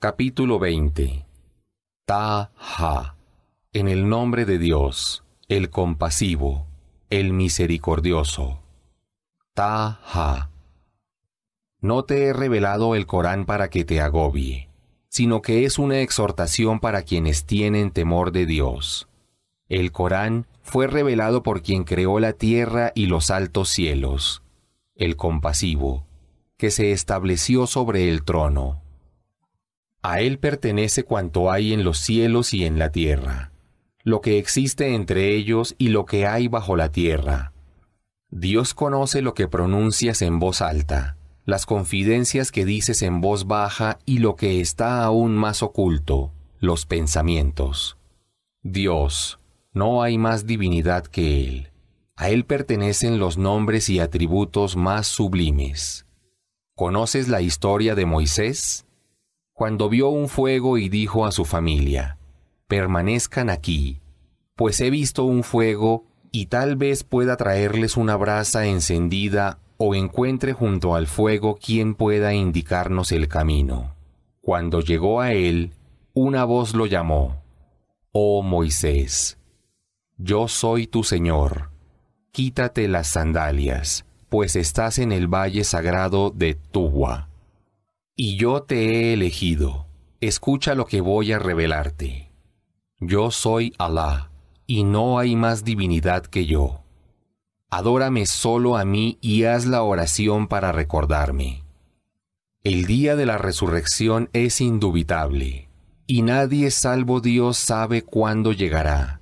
Capítulo 20. Ta-ha. En el nombre de Dios, el compasivo, el misericordioso. Ta-ha. No te he revelado el Corán para que te agobie, sino que es una exhortación para quienes tienen temor de Dios. El Corán fue revelado por quien creó la tierra y los altos cielos, el compasivo, que se estableció sobre el trono a Él pertenece cuanto hay en los cielos y en la tierra, lo que existe entre ellos y lo que hay bajo la tierra. Dios conoce lo que pronuncias en voz alta, las confidencias que dices en voz baja y lo que está aún más oculto, los pensamientos. Dios, no hay más divinidad que Él. A Él pertenecen los nombres y atributos más sublimes. ¿Conoces la historia de Moisés? cuando vio un fuego y dijo a su familia, Permanezcan aquí, pues he visto un fuego y tal vez pueda traerles una brasa encendida o encuentre junto al fuego quien pueda indicarnos el camino. Cuando llegó a él, una voz lo llamó, Oh Moisés, yo soy tu Señor, quítate las sandalias, pues estás en el valle sagrado de Tuwa y yo te he elegido, escucha lo que voy a revelarte. Yo soy Alá, y no hay más divinidad que yo. Adórame solo a mí y haz la oración para recordarme. El día de la resurrección es indubitable, y nadie salvo Dios sabe cuándo llegará.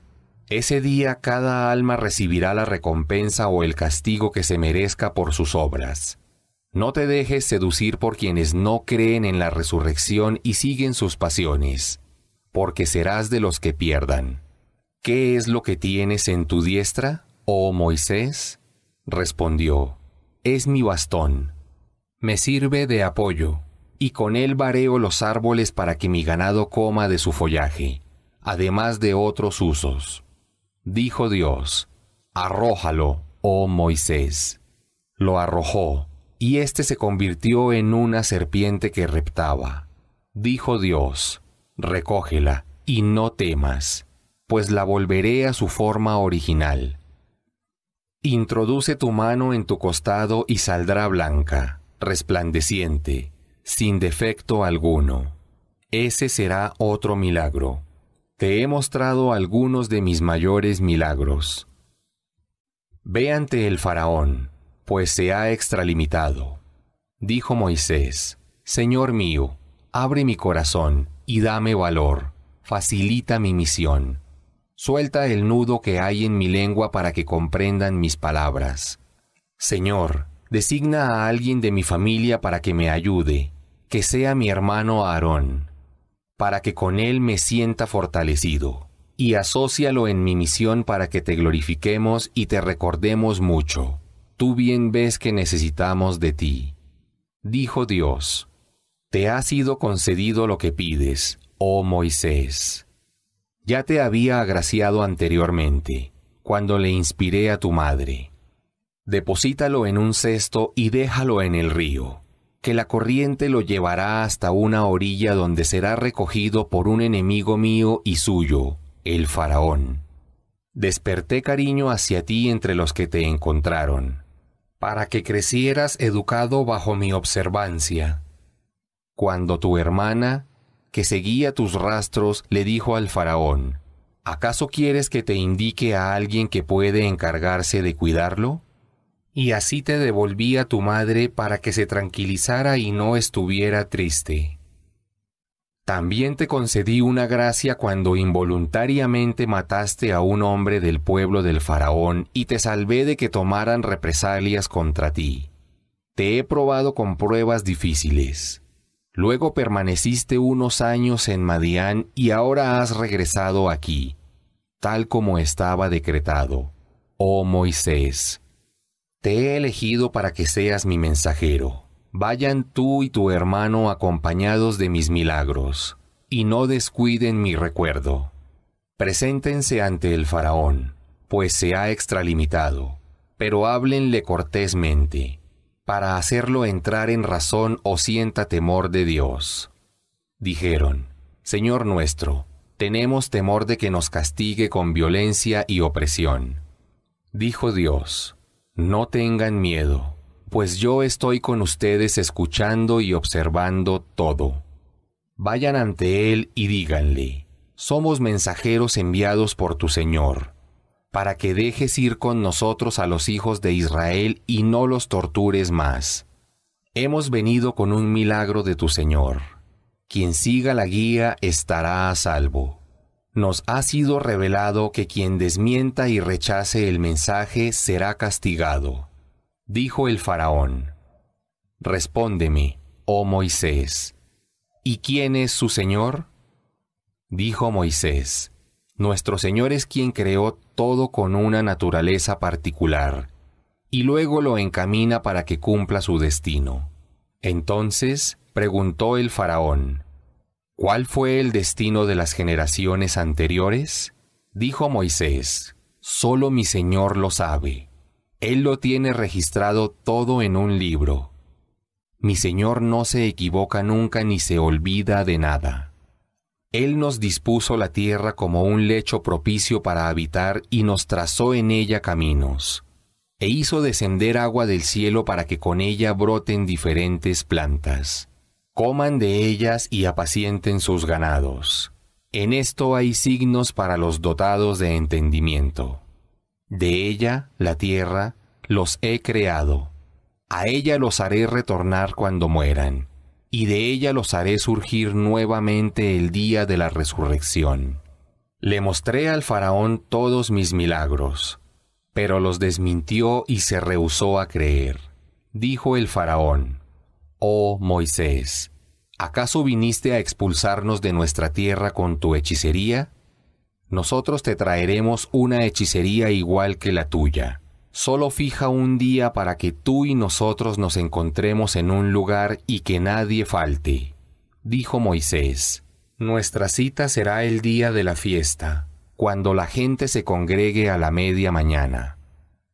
Ese día cada alma recibirá la recompensa o el castigo que se merezca por sus obras. No te dejes seducir por quienes no creen en la resurrección y siguen sus pasiones, porque serás de los que pierdan. ¿Qué es lo que tienes en tu diestra, oh Moisés? Respondió, es mi bastón. Me sirve de apoyo, y con él bareo los árboles para que mi ganado coma de su follaje, además de otros usos. Dijo Dios, arrójalo, oh Moisés. Lo arrojó, y éste se convirtió en una serpiente que reptaba. Dijo Dios, recógela y no temas, pues la volveré a su forma original. Introduce tu mano en tu costado y saldrá blanca, resplandeciente, sin defecto alguno. Ese será otro milagro. Te he mostrado algunos de mis mayores milagros. Ve ante el faraón, pues se ha extralimitado. Dijo Moisés, Señor mío, abre mi corazón y dame valor, facilita mi misión. Suelta el nudo que hay en mi lengua para que comprendan mis palabras. Señor, designa a alguien de mi familia para que me ayude, que sea mi hermano Aarón, para que con él me sienta fortalecido, y asócialo en mi misión para que te glorifiquemos y te recordemos mucho tú bien ves que necesitamos de ti. Dijo Dios, Te ha sido concedido lo que pides, oh Moisés. Ya te había agraciado anteriormente, cuando le inspiré a tu madre. Deposítalo en un cesto y déjalo en el río, que la corriente lo llevará hasta una orilla donde será recogido por un enemigo mío y suyo, el faraón. Desperté cariño hacia ti entre los que te encontraron para que crecieras educado bajo mi observancia. Cuando tu hermana, que seguía tus rastros, le dijo al faraón, ¿acaso quieres que te indique a alguien que puede encargarse de cuidarlo? Y así te devolví a tu madre para que se tranquilizara y no estuviera triste. También te concedí una gracia cuando involuntariamente mataste a un hombre del pueblo del faraón y te salvé de que tomaran represalias contra ti. Te he probado con pruebas difíciles. Luego permaneciste unos años en Madián y ahora has regresado aquí, tal como estaba decretado. Oh Moisés, te he elegido para que seas mi mensajero. Vayan tú y tu hermano acompañados de mis milagros, y no descuiden mi recuerdo. Preséntense ante el faraón, pues se ha extralimitado, pero háblenle cortésmente, para hacerlo entrar en razón o sienta temor de Dios. Dijeron, Señor nuestro, tenemos temor de que nos castigue con violencia y opresión. Dijo Dios, no tengan miedo pues yo estoy con ustedes escuchando y observando todo. Vayan ante Él y díganle, somos mensajeros enviados por tu Señor, para que dejes ir con nosotros a los hijos de Israel y no los tortures más. Hemos venido con un milagro de tu Señor. Quien siga la guía estará a salvo. Nos ha sido revelado que quien desmienta y rechace el mensaje será castigado. Dijo el faraón, Respóndeme, oh Moisés, ¿y quién es su Señor? Dijo Moisés, Nuestro Señor es quien creó todo con una naturaleza particular, y luego lo encamina para que cumpla su destino. Entonces preguntó el faraón, ¿Cuál fue el destino de las generaciones anteriores? Dijo Moisés, Solo mi Señor lo sabe. Él lo tiene registrado todo en un libro. Mi Señor no se equivoca nunca ni se olvida de nada. Él nos dispuso la tierra como un lecho propicio para habitar y nos trazó en ella caminos, e hizo descender agua del cielo para que con ella broten diferentes plantas. Coman de ellas y apacienten sus ganados. En esto hay signos para los dotados de entendimiento. De ella, la tierra, los he creado. A ella los haré retornar cuando mueran, y de ella los haré surgir nuevamente el día de la resurrección. Le mostré al faraón todos mis milagros, pero los desmintió y se rehusó a creer. Dijo el faraón, Oh Moisés, ¿acaso viniste a expulsarnos de nuestra tierra con tu hechicería? Nosotros te traeremos una hechicería igual que la tuya. Solo fija un día para que tú y nosotros nos encontremos en un lugar y que nadie falte. Dijo Moisés, Nuestra cita será el día de la fiesta, cuando la gente se congregue a la media mañana.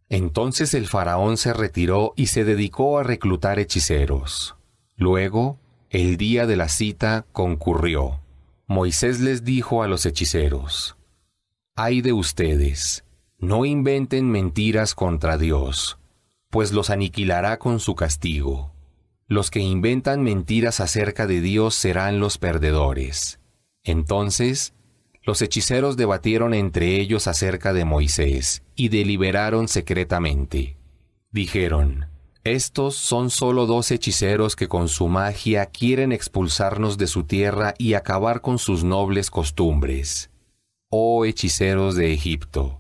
Entonces el faraón se retiró y se dedicó a reclutar hechiceros. Luego, el día de la cita concurrió. Moisés les dijo a los hechiceros, Ay de ustedes, no inventen mentiras contra Dios, pues los aniquilará con su castigo. Los que inventan mentiras acerca de Dios serán los perdedores. Entonces, los hechiceros debatieron entre ellos acerca de Moisés y deliberaron secretamente. Dijeron, estos son solo dos hechiceros que con su magia quieren expulsarnos de su tierra y acabar con sus nobles costumbres oh hechiceros de Egipto,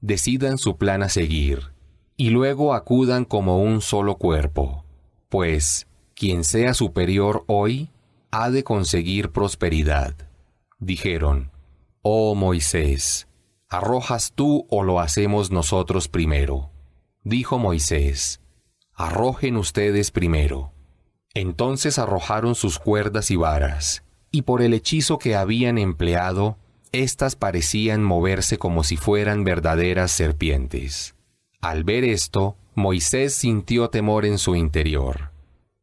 decidan su plan a seguir, y luego acudan como un solo cuerpo, pues quien sea superior hoy ha de conseguir prosperidad. Dijeron, Oh Moisés, ¿arrojas tú o lo hacemos nosotros primero? Dijo Moisés, Arrojen ustedes primero. Entonces arrojaron sus cuerdas y varas, y por el hechizo que habían empleado, estas parecían moverse como si fueran verdaderas serpientes. Al ver esto, Moisés sintió temor en su interior.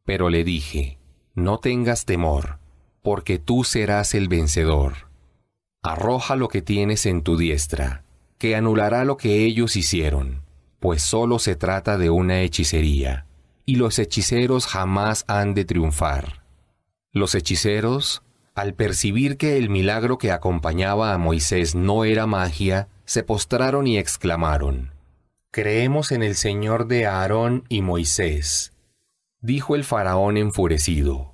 Pero le dije, No tengas temor, porque tú serás el vencedor. Arroja lo que tienes en tu diestra, que anulará lo que ellos hicieron, pues solo se trata de una hechicería, y los hechiceros jamás han de triunfar. Los hechiceros al percibir que el milagro que acompañaba a Moisés no era magia, se postraron y exclamaron, Creemos en el Señor de Aarón y Moisés. Dijo el faraón enfurecido,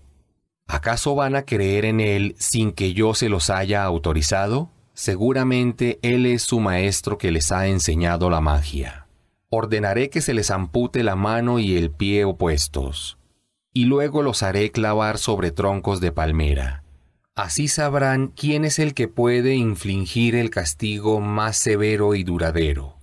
¿acaso van a creer en él sin que yo se los haya autorizado? Seguramente él es su maestro que les ha enseñado la magia. Ordenaré que se les ampute la mano y el pie opuestos, y luego los haré clavar sobre troncos de palmera Así sabrán quién es el que puede infligir el castigo más severo y duradero.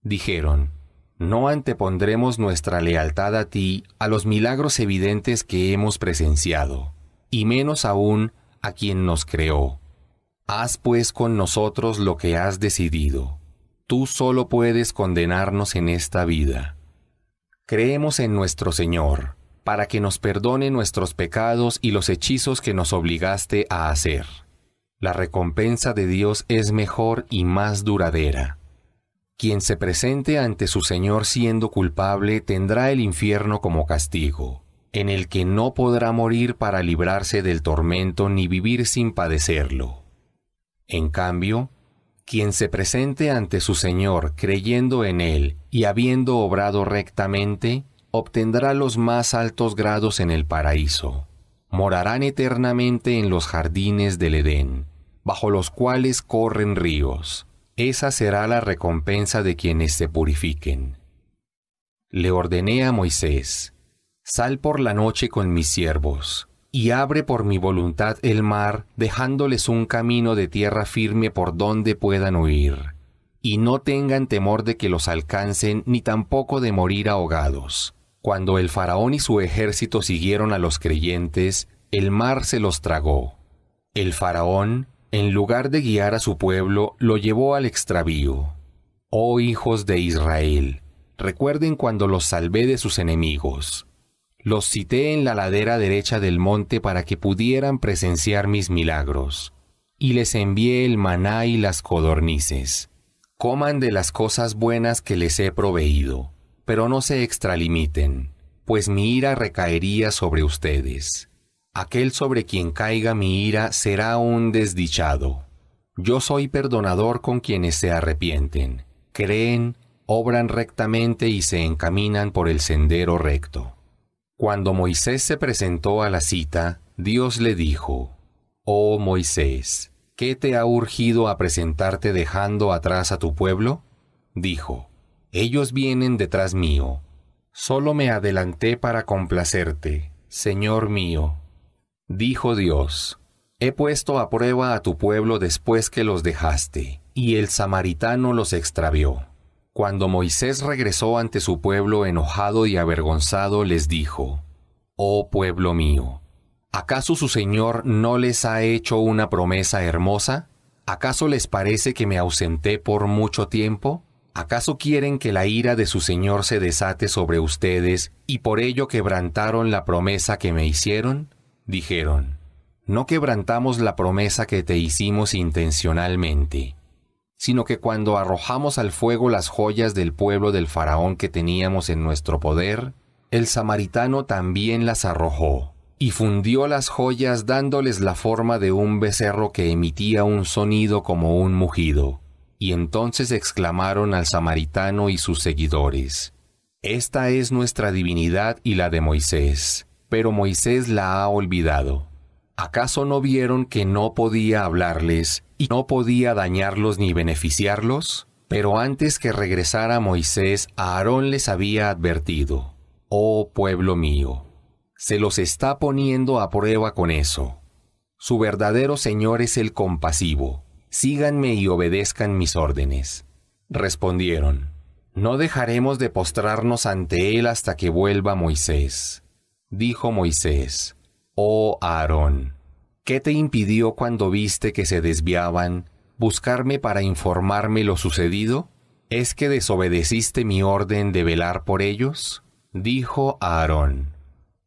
Dijeron, no antepondremos nuestra lealtad a ti a los milagros evidentes que hemos presenciado, y menos aún a quien nos creó. Haz pues con nosotros lo que has decidido. Tú solo puedes condenarnos en esta vida. Creemos en nuestro Señor para que nos perdone nuestros pecados y los hechizos que nos obligaste a hacer. La recompensa de Dios es mejor y más duradera. Quien se presente ante su Señor siendo culpable tendrá el infierno como castigo, en el que no podrá morir para librarse del tormento ni vivir sin padecerlo. En cambio, quien se presente ante su Señor creyendo en Él y habiendo obrado rectamente, obtendrá los más altos grados en el paraíso. Morarán eternamente en los jardines del Edén, bajo los cuales corren ríos. Esa será la recompensa de quienes se purifiquen. Le ordené a Moisés, Sal por la noche con mis siervos, y abre por mi voluntad el mar, dejándoles un camino de tierra firme por donde puedan huir, y no tengan temor de que los alcancen, ni tampoco de morir ahogados cuando el faraón y su ejército siguieron a los creyentes, el mar se los tragó. El faraón, en lugar de guiar a su pueblo, lo llevó al extravío. Oh hijos de Israel, recuerden cuando los salvé de sus enemigos. Los cité en la ladera derecha del monte para que pudieran presenciar mis milagros, y les envié el maná y las codornices. Coman de las cosas buenas que les he proveído pero no se extralimiten, pues mi ira recaería sobre ustedes. Aquel sobre quien caiga mi ira será un desdichado. Yo soy perdonador con quienes se arrepienten, creen, obran rectamente y se encaminan por el sendero recto. Cuando Moisés se presentó a la cita, Dios le dijo, Oh Moisés, ¿qué te ha urgido a presentarte dejando atrás a tu pueblo? Dijo, ellos vienen detrás mío. Solo me adelanté para complacerte, Señor mío. Dijo Dios, He puesto a prueba a tu pueblo después que los dejaste, y el samaritano los extravió. Cuando Moisés regresó ante su pueblo enojado y avergonzado, les dijo, Oh pueblo mío, ¿acaso su Señor no les ha hecho una promesa hermosa? ¿Acaso les parece que me ausenté por mucho tiempo? ¿Acaso quieren que la ira de su Señor se desate sobre ustedes y por ello quebrantaron la promesa que me hicieron? Dijeron, no quebrantamos la promesa que te hicimos intencionalmente, sino que cuando arrojamos al fuego las joyas del pueblo del faraón que teníamos en nuestro poder, el samaritano también las arrojó, y fundió las joyas dándoles la forma de un becerro que emitía un sonido como un mugido. Y entonces exclamaron al samaritano y sus seguidores, Esta es nuestra divinidad y la de Moisés, pero Moisés la ha olvidado. ¿Acaso no vieron que no podía hablarles y no podía dañarlos ni beneficiarlos? Pero antes que regresara Moisés, Aarón les había advertido, Oh pueblo mío, se los está poniendo a prueba con eso. Su verdadero Señor es el compasivo síganme y obedezcan mis órdenes. Respondieron, No dejaremos de postrarnos ante él hasta que vuelva Moisés. Dijo Moisés, Oh Aarón, ¿qué te impidió cuando viste que se desviaban buscarme para informarme lo sucedido? ¿Es que desobedeciste mi orden de velar por ellos? Dijo Aarón,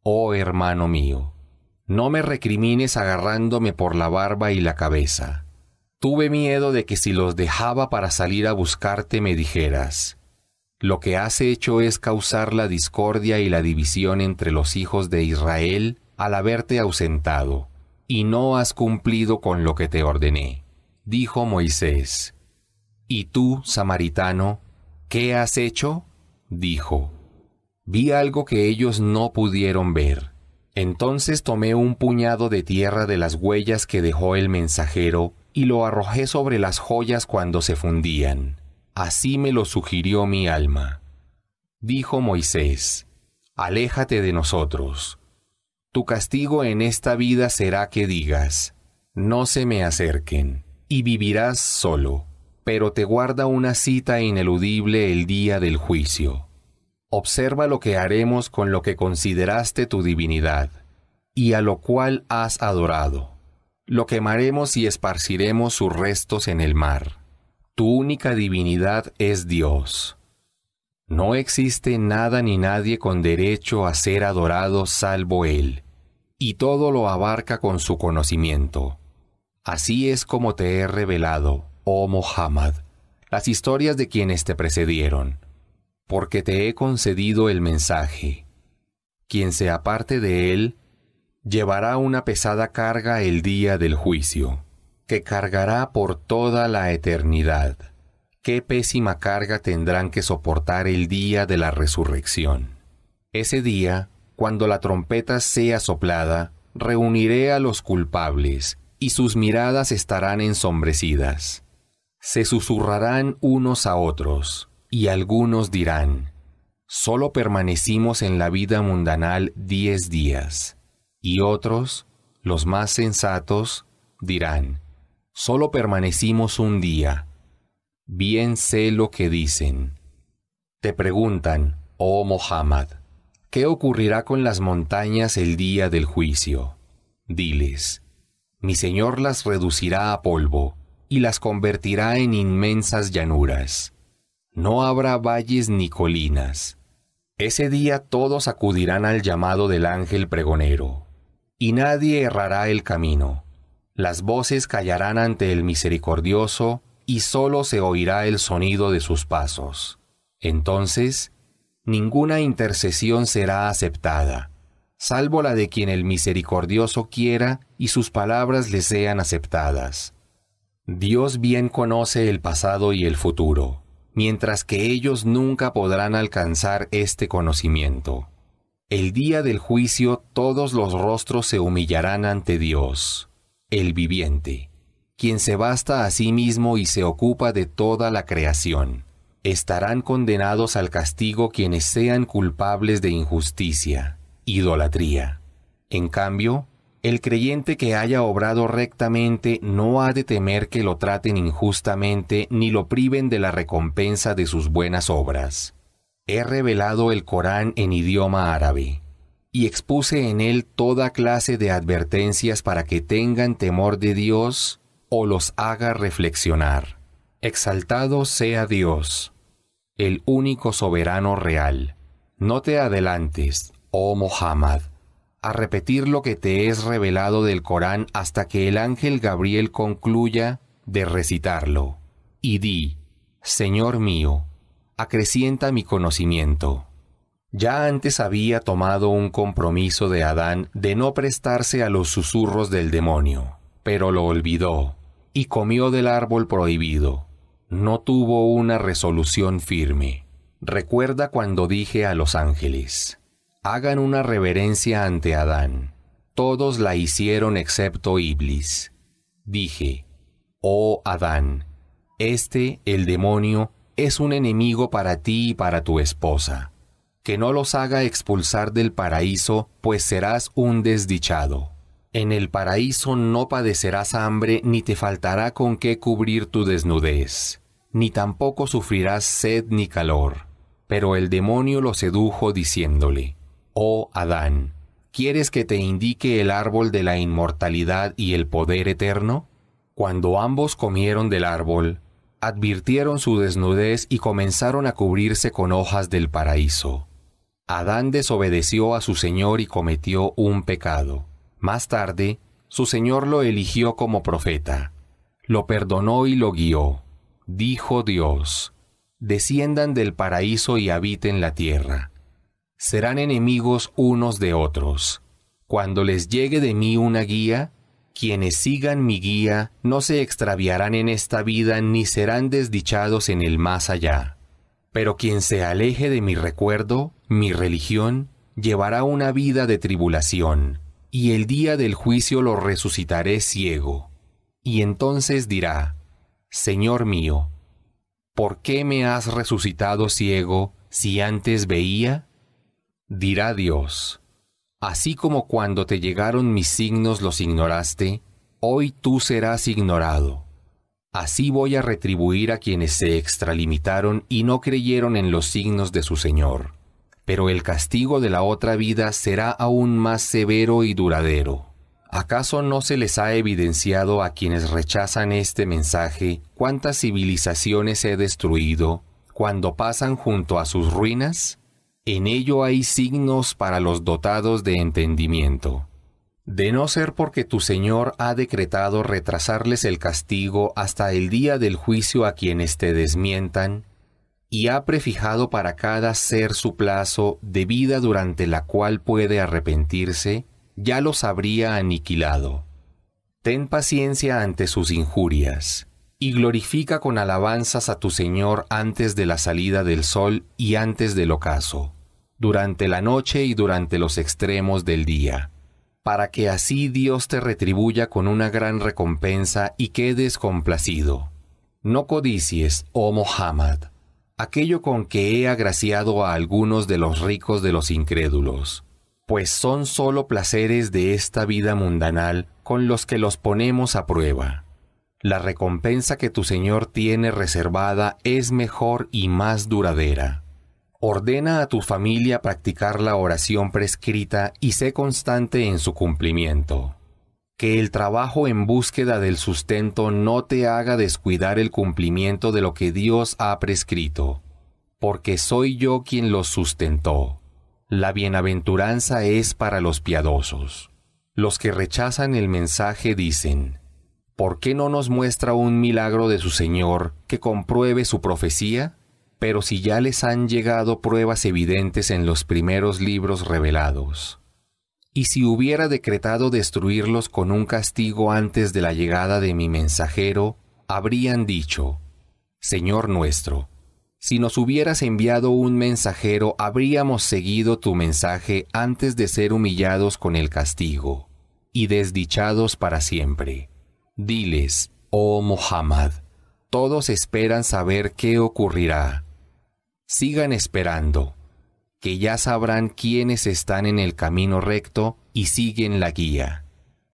Oh hermano mío, no me recrimines agarrándome por la barba y la cabeza Tuve miedo de que si los dejaba para salir a buscarte me dijeras, lo que has hecho es causar la discordia y la división entre los hijos de Israel al haberte ausentado, y no has cumplido con lo que te ordené. Dijo Moisés, ¿Y tú, samaritano, qué has hecho? Dijo, vi algo que ellos no pudieron ver. Entonces tomé un puñado de tierra de las huellas que dejó el mensajero y lo arrojé sobre las joyas cuando se fundían. Así me lo sugirió mi alma. Dijo Moisés, Aléjate de nosotros. Tu castigo en esta vida será que digas, No se me acerquen, y vivirás solo, pero te guarda una cita ineludible el día del juicio. Observa lo que haremos con lo que consideraste tu divinidad, y a lo cual has adorado lo quemaremos y esparciremos sus restos en el mar. Tu única divinidad es Dios. No existe nada ni nadie con derecho a ser adorado salvo Él, y todo lo abarca con su conocimiento. Así es como te he revelado, oh Muhammad, las historias de quienes te precedieron, porque te he concedido el mensaje. Quien se aparte de él llevará una pesada carga el día del juicio, que cargará por toda la eternidad. Qué pésima carga tendrán que soportar el día de la resurrección. Ese día, cuando la trompeta sea soplada, reuniré a los culpables, y sus miradas estarán ensombrecidas. Se susurrarán unos a otros, y algunos dirán, Solo permanecimos en la vida mundanal diez días y otros, los más sensatos, dirán, solo permanecimos un día. Bien sé lo que dicen. Te preguntan, oh Mohammed, ¿qué ocurrirá con las montañas el día del juicio? Diles, mi Señor las reducirá a polvo y las convertirá en inmensas llanuras. No habrá valles ni colinas. Ese día todos acudirán al llamado del ángel pregonero y nadie errará el camino. Las voces callarán ante el misericordioso, y sólo se oirá el sonido de sus pasos. Entonces, ninguna intercesión será aceptada, salvo la de quien el misericordioso quiera y sus palabras le sean aceptadas. Dios bien conoce el pasado y el futuro, mientras que ellos nunca podrán alcanzar este conocimiento. El día del juicio todos los rostros se humillarán ante Dios, el viviente, quien se basta a sí mismo y se ocupa de toda la creación. Estarán condenados al castigo quienes sean culpables de injusticia, idolatría. En cambio, el creyente que haya obrado rectamente no ha de temer que lo traten injustamente ni lo priven de la recompensa de sus buenas obras he revelado el Corán en idioma árabe, y expuse en él toda clase de advertencias para que tengan temor de Dios o los haga reflexionar. Exaltado sea Dios, el único soberano real. No te adelantes, oh Muhammad, a repetir lo que te es revelado del Corán hasta que el ángel Gabriel concluya de recitarlo. Y di, Señor mío, acrecienta mi conocimiento. Ya antes había tomado un compromiso de Adán de no prestarse a los susurros del demonio, pero lo olvidó y comió del árbol prohibido. No tuvo una resolución firme. Recuerda cuando dije a los ángeles, hagan una reverencia ante Adán. Todos la hicieron excepto Iblis. Dije, oh Adán, este, el demonio, es un enemigo para ti y para tu esposa. Que no los haga expulsar del paraíso, pues serás un desdichado. En el paraíso no padecerás hambre, ni te faltará con qué cubrir tu desnudez, ni tampoco sufrirás sed ni calor. Pero el demonio lo sedujo diciéndole, Oh Adán, ¿quieres que te indique el árbol de la inmortalidad y el poder eterno? Cuando ambos comieron del árbol, advirtieron su desnudez y comenzaron a cubrirse con hojas del paraíso. Adán desobedeció a su Señor y cometió un pecado. Más tarde, su Señor lo eligió como profeta. Lo perdonó y lo guió. Dijo Dios, desciendan del paraíso y habiten la tierra. Serán enemigos unos de otros. Cuando les llegue de mí una guía, quienes sigan mi guía no se extraviarán en esta vida ni serán desdichados en el más allá. Pero quien se aleje de mi recuerdo, mi religión, llevará una vida de tribulación, y el día del juicio lo resucitaré ciego. Y entonces dirá, Señor mío, ¿por qué me has resucitado ciego si antes veía? Dirá Dios, Así como cuando te llegaron mis signos los ignoraste, hoy tú serás ignorado. Así voy a retribuir a quienes se extralimitaron y no creyeron en los signos de su Señor. Pero el castigo de la otra vida será aún más severo y duradero. ¿Acaso no se les ha evidenciado a quienes rechazan este mensaje cuántas civilizaciones he destruido cuando pasan junto a sus ruinas? En ello hay signos para los dotados de entendimiento. De no ser porque tu Señor ha decretado retrasarles el castigo hasta el día del juicio a quienes te desmientan, y ha prefijado para cada ser su plazo de vida durante la cual puede arrepentirse, ya los habría aniquilado. Ten paciencia ante sus injurias y glorifica con alabanzas a tu Señor antes de la salida del sol y antes del ocaso, durante la noche y durante los extremos del día, para que así Dios te retribuya con una gran recompensa y quedes complacido. No codicies, oh Mohammed, aquello con que he agraciado a algunos de los ricos de los incrédulos, pues son sólo placeres de esta vida mundanal con los que los ponemos a prueba la recompensa que tu Señor tiene reservada es mejor y más duradera. Ordena a tu familia practicar la oración prescrita y sé constante en su cumplimiento. Que el trabajo en búsqueda del sustento no te haga descuidar el cumplimiento de lo que Dios ha prescrito, porque soy yo quien los sustentó. La bienaventuranza es para los piadosos. Los que rechazan el mensaje dicen, ¿por qué no nos muestra un milagro de su Señor que compruebe su profecía? Pero si ya les han llegado pruebas evidentes en los primeros libros revelados. Y si hubiera decretado destruirlos con un castigo antes de la llegada de mi mensajero, habrían dicho, Señor nuestro, si nos hubieras enviado un mensajero, habríamos seguido tu mensaje antes de ser humillados con el castigo, y desdichados para siempre. Diles, oh Muhammad, todos esperan saber qué ocurrirá. Sigan esperando, que ya sabrán quiénes están en el camino recto y siguen la guía.